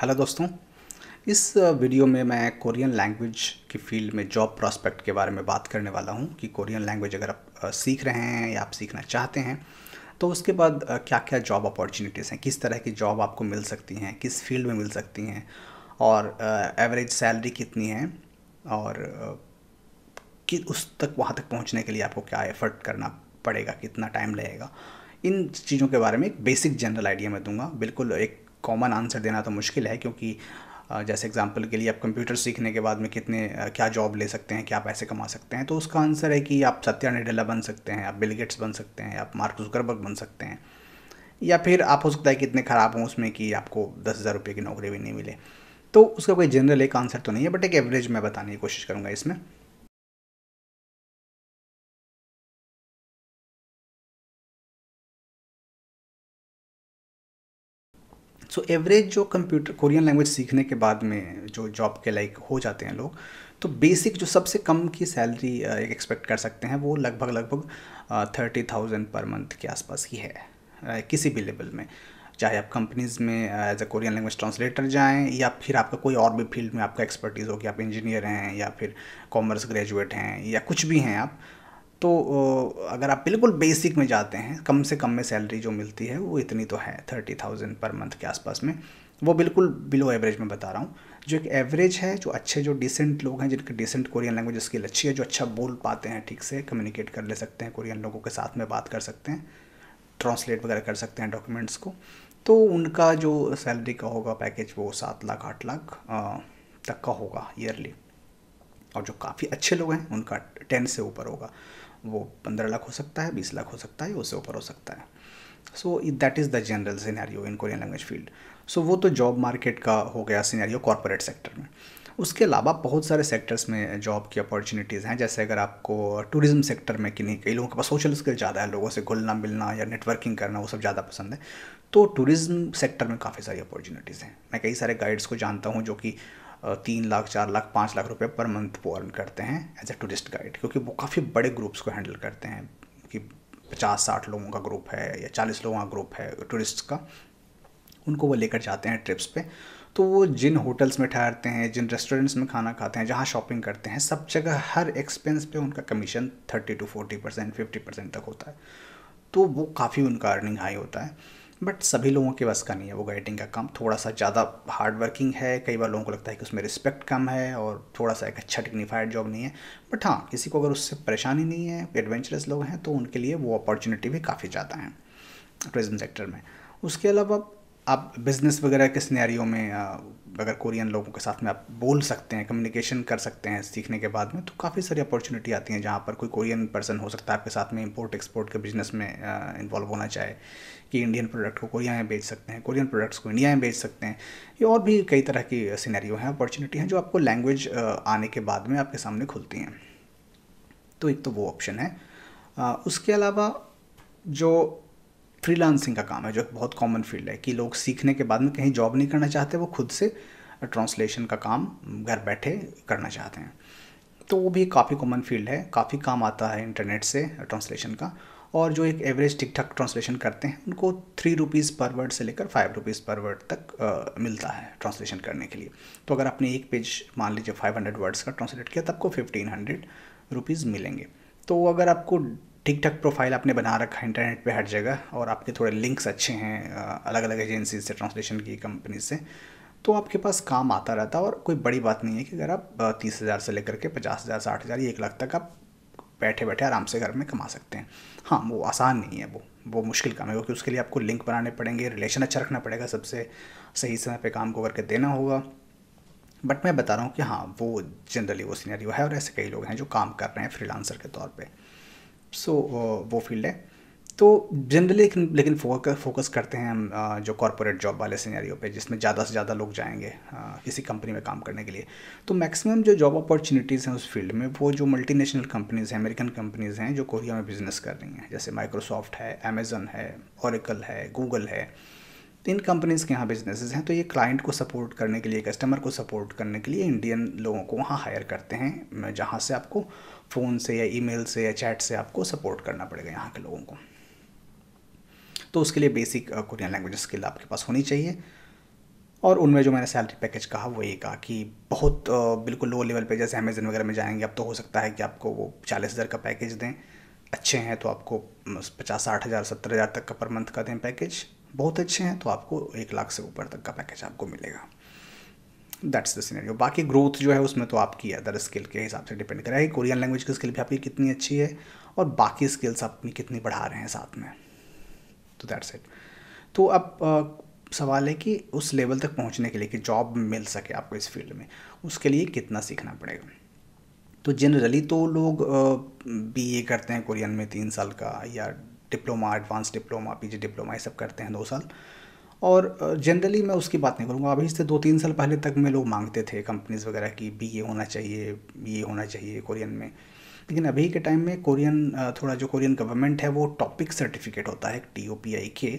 hello दोस्तों इस video में मैं कोरियन लैंग्वेज की फील्ड में जॉब प्रॉस्पेक्ट के बारे में बात करने वाला हूँ कि कोरियन लैंग्वेज अगर आप सीख रहे हैं या आप सीखना चाहते हैं तो उसके बाद क्या क्या जॉब अपॉर्चुनिटीज़ हैं किस तरह की जॉब आपको मिल सकती हैं किस फील्ड में मिल सकती हैं और एवरेज सैलरी कितनी है और कि उस तक वहाँ तक पहुँचने के लिए आपको क्या एफ़र्ट करना पड़ेगा कितना टाइम लगेगा इन चीज़ों के बारे में एक बेसिक जनरल आइडिया मैं दूंगा बिल्कुल एक कॉमन आंसर देना तो मुश्किल है क्योंकि जैसे एग्जांपल के लिए आप कंप्यूटर सीखने के बाद में कितने क्या जॉब ले सकते हैं क्या पैसे कमा सकते हैं तो उसका आंसर है कि आप सत्या नडेला बन सकते हैं आप बिल गेट्स बन सकते हैं आप मार्क जुकरबर्ग बन सकते हैं या फिर आप हो सकता है कि इतने ख़राब हों उसमें कि आपको दस हज़ार रुपये की नौकरी भी नहीं मिले तो उसका कोई जनरल एक आंसर तो नहीं है बट एक एवरेज मैं बताने की कोशिश करूँगा इसमें सो एवरेज जो कंप्यूटर कोरियन लैंग्वेज सीखने के बाद में जो जॉब के लाइक हो जाते हैं लोग तो बेसिक जो सबसे कम की सैलरी एक्सपेक्ट uh, कर सकते हैं वो लगभग लगभग थर्टी थाउजेंड पर मंथ के आसपास ही है uh, किसी भी लेवल में चाहे आप कंपनीज़ में as a Korean language translator जाएं या फिर आपका कोई और भी फील्ड में आपका एक्सपर्टीज़ हो कि आप इंजीनियर हैं या फिर कॉमर्स ग्रेजुएट हैं या कुछ भी हैं आप तो अगर आप बिल्कुल बेसिक में जाते हैं कम से कम में सैलरी जो मिलती है वो इतनी तो है थर्टी थाउजेंड पर मंथ के आसपास में वो बिल्कुल बिलो एवरेज में बता रहा हूँ जो एक एवरेज है जो अच्छे जो डिसेंट लोग हैं जिनके डिसेंट कोरियन लैंग्वेज स्किल अच्छी है जो अच्छा बोल पाते हैं ठीक से कम्युनिकेट कर ले सकते हैं कोरियन लोगों के साथ में बात कर सकते हैं ट्रांसलेट वगैरह कर सकते हैं डॉक्यूमेंट्स को तो उनका जो सैलरी का होगा पैकेज वो सात लाख आठ लाख तक का होगा ईयरली और जो काफ़ी अच्छे लोग हैं उनका टेन से ऊपर होगा वो पंद्रह लाख हो सकता है बीस लाख हो सकता है उससे ऊपर हो सकता है so that is the general scenario in Korean language field so वो तो जॉब मार्केट का हो गया सिनेरियो कॉरपोरेट सेक्टर में उसके अलावा बहुत सारे सेक्टर्स में जॉब की अपॉर्चुनिटीज़ हैं जैसे अगर आपको टूरिज्म सेक्टर में कि नहीं कई लोगों के पास सोशल स्किल ज़्यादा है लोगों से घुलना मिलना या नेटवर्किंग करना वो सब ज़्यादा पसंद है तो टूरिज़्म सेक्टर में काफ़ी सारी अपॉर्चुनिटीज़ हैं मैं कई सारे गाइड्स को जानता हूँ जो कि तीन लाख चार लाख पाँच लाख रुपये पर मंथ वो अर्न करते हैं एज ए टूरिस्ट गाइड क्योंकि वो काफ़ी बड़े ग्रुप्स को हैंडल करते हैं कि पचास साठ लोगों का ग्रुप है या चालीस लोगों का ग्रुप है टूरिस्ट का उनको वो लेकर जाते हैं ट्रिप्स पे तो वो जिन होटल्स में ठहरते हैं जिन रेस्टोरेंट्स में खाना खाते हैं जहाँ शॉपिंग करते हैं सब जगह हर एक्सपेंस पे उनका commission thirty two forty percent fifty percent तक होता है तो वो काफ़ी उनका अर्निंग हाई होता है बट सभी लोगों के बस का नहीं है वो गाइडिंग का काम थोड़ा सा ज़्यादा हार्ड वर्किंग है कई बार लोगों को लगता है कि उसमें रिस्पेक्ट कम है और थोड़ा सा एक अच्छा डिग्निफाइड जॉब नहीं है बट हाँ किसी को अगर उससे परेशानी नहीं है एडवेंचरस लोग हैं तो उनके लिए वो अपॉर्चुनिटी भी काफ़ी ज़्यादा हैं टूरिज़्म सेक्टर में उसके अलावा आप बिज़नेस वगैरह के सिनेरियो में अगर कोरियन लोगों के साथ में आप बोल सकते हैं कम्युनिकेशन कर सकते हैं सीखने के बाद में तो काफ़ी सारी अपॉर्चुनिटी आती हैं जहाँ पर कोई कोरियन पर्सन हो सकता है आपके साथ में इंपोर्ट एक्सपोर्ट के बिज़नेस में इन्वॉल्व होना चाहे कि इंडियन प्रोडक्ट को कोरिया में बेच सकते हैं कोरियन प्रोडक्ट्स को इंडिया में बेच सकते हैं ये और भी कई तरह की सीनैरियो हैं अपॉर्चुनिटी हैं जो आपको लैंग्वेज आने के बाद में आपके सामने खुलती हैं तो एक तो वो ऑप्शन है उसके अलावा जो फ्रीलांसिंग का काम है जो बहुत कॉमन फील्ड है कि लोग सीखने के बाद में कहीं जॉब नहीं करना चाहते वो खुद से ट्रांसलेशन का काम घर बैठे करना चाहते हैं तो वो भी काफ़ी कॉमन फील्ड है काफ़ी काम आता है इंटरनेट से ट्रांसलेशन का और जो एक एवरेज ठीक ठाक ट्रांसलेशन करते हैं उनको थ्री रुपीज़ पर वर्ड से लेकर फाइव रुपीज़ पर वर्ड तक आ, मिलता है ट्रांसलेशन करने के लिए तो अगर आपने एक पेज मान लीजिए फाइव हंड्रेड वर्ड्स का ट्रांसलेट किया तो आपको फिफ्टीन हंड्रेड रुपीज़ मिलेंगे तो अगर आपको ठीक ठाक प्रोफाइल आपने बना रखा है इंटरनेट पे हर जगह और आपके थोड़े लिंक्स अच्छे हैं अलग अलग एजेंसी से ट्रांसलेशन की कंपनी से तो आपके पास काम आता रहता है और कोई बड़ी बात नहीं है कि अगर आप तीस हज़ार से लेकर के पचास हज़ार साठ हज़ार एक लाख तक आप बैठे बैठे आराम से घर में कमा सकते हैं हाँ वो आसान नहीं है वो वो मुश्किल काम है क्योंकि उसके लिए आपको लिंक बनाने पड़ेंगे रिलेशन अच्छा रखना पड़ेगा सबसे सही समय पर काम को करके देना होगा बट मैं बता रहा हूँ कि हाँ वो जनरली वो सीनरी है और ऐसे कई लोग हैं जो काम कर रहे हैं फ्रीलांसर के तौर पर सो so, वो फील्ड है तो जनरली लेकिन लेकिन फोकस करते हैं हम जो कॉरपोरेट जॉब वाले सीनारी पे जिसमें ज़्यादा से ज़्यादा लोग जाएंगे किसी कंपनी में काम करने के लिए तो मैक्सिमम जो जॉब अपॉर्चुनिटीज़ हैं उस फील्ड में वो जो मल्टीनेशनल कंपनीज़ हैं अमेरिकन कंपनीज़ हैं जो कोरिया में बिज़नेस कर रही हैं जैसे माइक्रोसॉफ्ट है अमेज़न है औरकल है गूगल है इन कंपनीज़ के यहाँ बिजनेसेस हैं तो ये क्लाइंट को सपोर्ट करने के लिए कस्टमर को सपोर्ट करने के लिए इंडियन लोगों को वहाँ हायर करते हैं जहाँ से आपको फ़ोन से या ईमेल से या चैट से आपको सपोर्ट करना पड़ेगा यहाँ के लोगों को तो उसके लिए बेसिक कोरियन लैंग्वेज स्किल आपके पास होनी चाहिए और उनमें जो मैंने सैलरी पैकेज कहा वो ये कहा कि बहुत बिल्कुल लो लेवल पे जैसे अमेजन वगैरह में जाएंगे अब तो हो सकता है कि आपको वो चालीस हज़ार का पैकेज दें अच्छे हैं तो आपको पचास साठ हज़ार सत्तर हज़ार तक का पर मंथ का दें पैकेज बहुत अच्छे हैं तो आपको एक लाख से ऊपर तक का पैकेज आपको मिलेगा दैट्स द सीनरियो बाकी ग्रोथ जो है उसमें तो आपकी अदर स्किल के हिसाब से डिपेंड करेगा कोरियन लैंग्वेज की स्किल भी आपकी कितनी अच्छी है और बाकी स्किल्स आप अपनी कितनी बढ़ा रहे हैं साथ में तो दैट्स इट तो अब आ, सवाल है कि उस लेवल तक पहुंचने के लिए कि जॉब मिल सके आपको इस फील्ड में उसके लिए कितना सीखना पड़ेगा तो जनरली तो लोग बी ए करते हैं कुरियन में तीन साल का या diploma advance diploma PG diploma ये सब करते हैं दो साल और जनरली मैं उसकी बात नहीं करूँगा अभी से दो तीन साल पहले तक में लोग मांगते थे कंपनीज़ वगैरह की बी ए होना चाहिए बी ए होना चाहिए कोरियन में लेकिन अभी के टाइम में कोरियन थोड़ा जो कोरियन गवर्नमेंट है वो टॉपिक सर्टिफिकेट होता है टी ओ पी आई के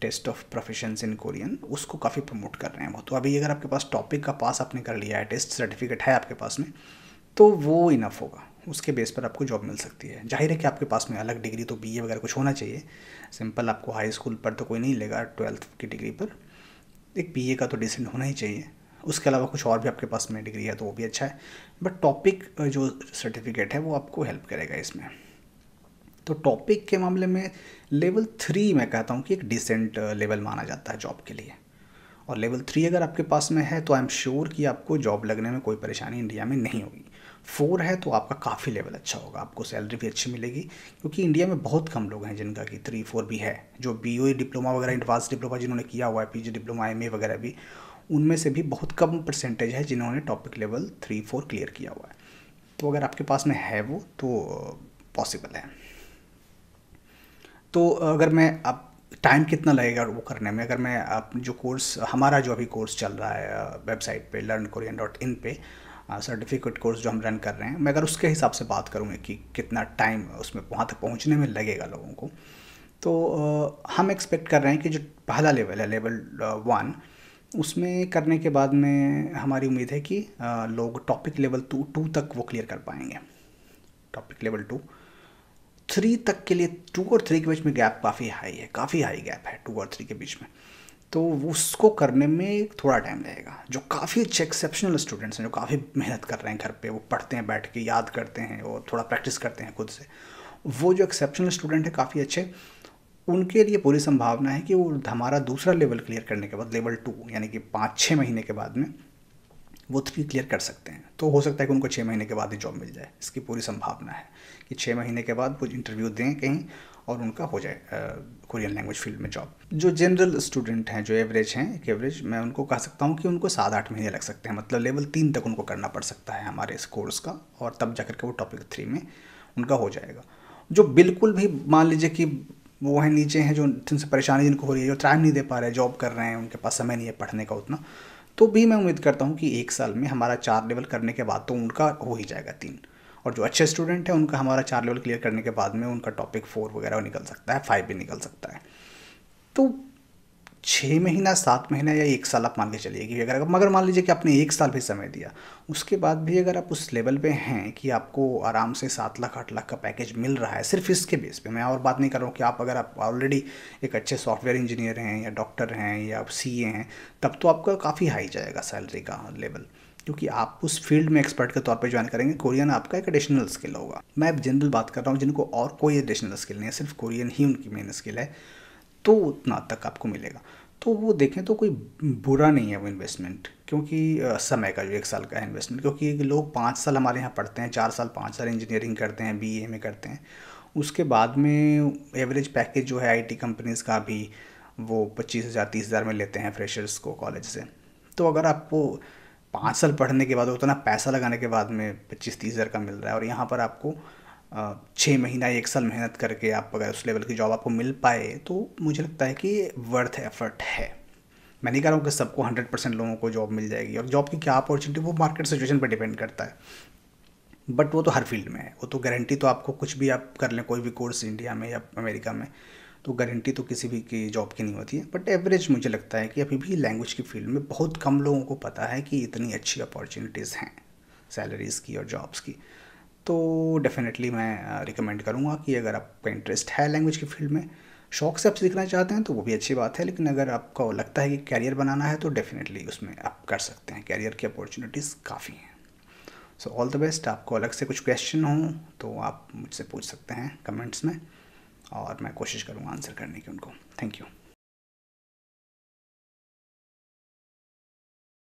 test of profession in Korean उसको काफ़ी प्रमोट कर रहे हैं वो तो अभी अगर आपके पास टॉपिक का पास आपने कर लिया है टेस्ट सर्टिफिकेट है आपके पास में तो वो इनफ होगा उसके बेस पर आपको जॉब मिल सकती है जाहिर है कि आपके पास में अलग डिग्री तो ए वगैरह कुछ होना चाहिए सिंपल आपको हाई स्कूल पर तो कोई नहीं लेगा ट्वेल्थ की डिग्री पर एक ए का तो डिसेंट होना ही चाहिए उसके अलावा कुछ और भी आपके पास में डिग्री है तो वो भी अच्छा है बट टॉपिक जो सर्टिफिकेट है वो आपको हेल्प करेगा इसमें तो टॉपिक के मामले में लेवल थ्री मैं कहता हूँ कि एक डिसेंट लेवल माना जाता है जॉब के लिए और लेवल थ्री अगर आपके पास में है तो आई एम श्योर कि आपको जॉब लगने में कोई परेशानी इंडिया में नहीं होगी फोर है तो आपका काफ़ी लेवल अच्छा होगा आपको सैलरी भी अच्छी मिलेगी क्योंकि इंडिया में बहुत कम लोग हैं जिनका कि थ्री फोर भी है जो बी ओ डिप्लोमा वगैरह एडवांस डिप्लोमा जिन्होंने किया हुआ है पी डिप्लोमा एम वगैरह भी उनमें से भी बहुत कम परसेंटेज है जिन्होंने TOPIK level three four clear किया हुआ है तो अगर आपके पास में है वो तो पॉसिबल है तो अगर मैं आप टाइम कितना लगेगा वो करने में अगर मैं आप जो कोर्स हमारा जो अभी कोर्स चल रहा है वेबसाइट पे लर्न कोरियन डॉट इन पर सर्टिफिकेट हाँ, कोर्स जो हम रन कर रहे हैं मैं अगर उसके हिसाब से बात करूँ कि कितना टाइम उसमें वहाँ तक पहुँचने में लगेगा लोगों को तो हम एक्सपेक्ट कर रहे हैं कि जो पहला लेवल है लेवल वन उसमें करने के बाद में हमारी उम्मीद है कि लोग टॉपिक लेवल टू टू तक वो क्लियर कर पाएंगे टॉपिक लेवल टू थ्री तक के लिए टू और थ्री के बीच में गैप काफ़ी हाई है काफ़ी हाई गैप है टू और थ्री के बीच में तो उसको करने में थोड़ा टाइम लगेगा जो काफ़ी अच्छे एक्सेप्शनल स्टूडेंट्स हैं जो काफ़ी मेहनत कर रहे हैं घर पे वो पढ़ते हैं बैठ के याद करते हैं और थोड़ा प्रैक्टिस करते हैं खुद से वो जो एक्सेप्शनल स्टूडेंट हैं काफ़ी अच्छे उनके लिए पूरी संभावना है कि वो हमारा दूसरा लेवल क्लियर करने के बाद लेवल टू यानी कि पाँच छः महीने के बाद में वो थ्री क्लियर कर सकते हैं तो हो सकता है कि उनको छः महीने के बाद ही जॉब मिल जाए इसकी पूरी संभावना है कि छः महीने के बाद वो इंटरव्यू दें कहीं और उनका हो जाए कोरियन लैंग्वेज फील्ड में जॉब जो जनरल स्टूडेंट हैं जो एवरेज हैं एक एवरेज मैं उनको कह सकता हूँ कि उनको सात आठ महीने लग सकते हैं मतलब लेवल तीन तक उनको करना पड़ सकता है हमारे इस कोर्स का और तब जाकर के वो टॉपिक थ्री में उनका हो जाएगा जो बिल्कुल भी मान लीजिए कि वो हैं नीचे हैं जो जिनसे परेशानी जिनको हो रही है जो टाइम नहीं दे पा रहे जॉब कर रहे हैं उनके पास समय नहीं है पढ़ने का उतना तो भी मैं उम्मीद करता हूँ कि एक साल में हमारा चार लेवल करने के बाद तो उनका हो ही जाएगा तीन और जो अच्छे स्टूडेंट हैं उनका हमारा चार लेवल क्लियर करने के बाद में उनका टॉपिक फोर वगैरह निकल सकता है फाइव भी निकल सकता है तो छः महीना सात महीना या एक साल आप मान के चलिए कि अगर मगर मान लीजिए कि आपने एक साल भी समय दिया उसके बाद भी अगर आप उस लेवल पे हैं कि आपको आराम से सात लाख आठ लाख का पैकेज मिल रहा है सिर्फ इसके बेस पे मैं और बात नहीं कर रहा हूँ कि आप अगर आप ऑलरेडी एक अच्छे सॉफ्टवेयर इंजीनियर हैं या डॉक्टर हैं या आप सी हैं तब तो आपका काफ़ी हाई जाएगा सैलरी का लेवल क्योंकि आप उस फील्ड में एक्सपर्ट के तौर पर ज्वाइन करेंगे कोरियन आपका एक एडिशनल स्किल होगा मैं अब जनरल बात कर रहा हूँ जिनको और कोई एडिशनल स्किल नहीं है सिर्फ कोरियन ही उनकी मेन स्किल है तो उतना तक आपको मिलेगा तो वो देखें तो कोई बुरा नहीं है वो इन्वेस्टमेंट क्योंकि समय का जो एक साल का है इन्वेस्टमेंट क्योंकि लोग पाँच साल हमारे यहाँ पढ़ते हैं चार साल पाँच साल इंजीनियरिंग करते हैं बी में करते हैं उसके बाद में एवरेज पैकेज जो है आई कंपनीज़ का भी वो पच्चीस हज़ार तीस हज़ार में लेते हैं फ्रेशर्स को कॉलेज से तो अगर आपको पाँच साल पढ़ने के बाद उतना पैसा लगाने के बाद में पच्चीस तीस हज़ार का मिल रहा है और यहाँ पर आपको छः महीना एक साल मेहनत करके आप अगर उस लेवल की जॉब आपको मिल पाए तो मुझे लगता है कि वर्थ एफर्ट है मैं नहीं कह रहा हूँ कि सबको हंड्रेड परसेंट लोगों को जॉब मिल जाएगी और जॉब की क्या अपॉर्चुनिटी वो मार्केट सिचुएशन पर डिपेंड करता है बट वो तो हर फील्ड में है वो तो गारंटी तो आपको कुछ भी आप कर लें कोई भी कोर्स इंडिया में या अमेरिका में तो गारंटी तो किसी भी की जॉब की नहीं होती है बट एवरेज मुझे लगता है कि अभी भी लैंग्वेज की फील्ड में बहुत कम लोगों को पता है कि इतनी अच्छी अपॉर्चुनिटीज़ हैं सैलरीज़ की और जॉब्स की तो डेफिनेटली मैं रिकमेंड करूँगा कि अगर आपका इंटरेस्ट है लैंग्वेज की फील्ड में शौक से आप सीखना चाहते हैं तो वो भी अच्छी बात है लेकिन अगर आपको लगता है कि कैरियर बनाना है तो डेफिनेटली उसमें आप कर सकते हैं कैरियर की अपॉर्चुनिटीज़ काफ़ी हैं सो ऑल द बेस्ट आपको अलग से कुछ क्वेश्चन हो तो आप मुझसे पूछ सकते हैं कमेंट्स में और मैं कोशिश करूँगा आंसर करने की उनको थैंक यू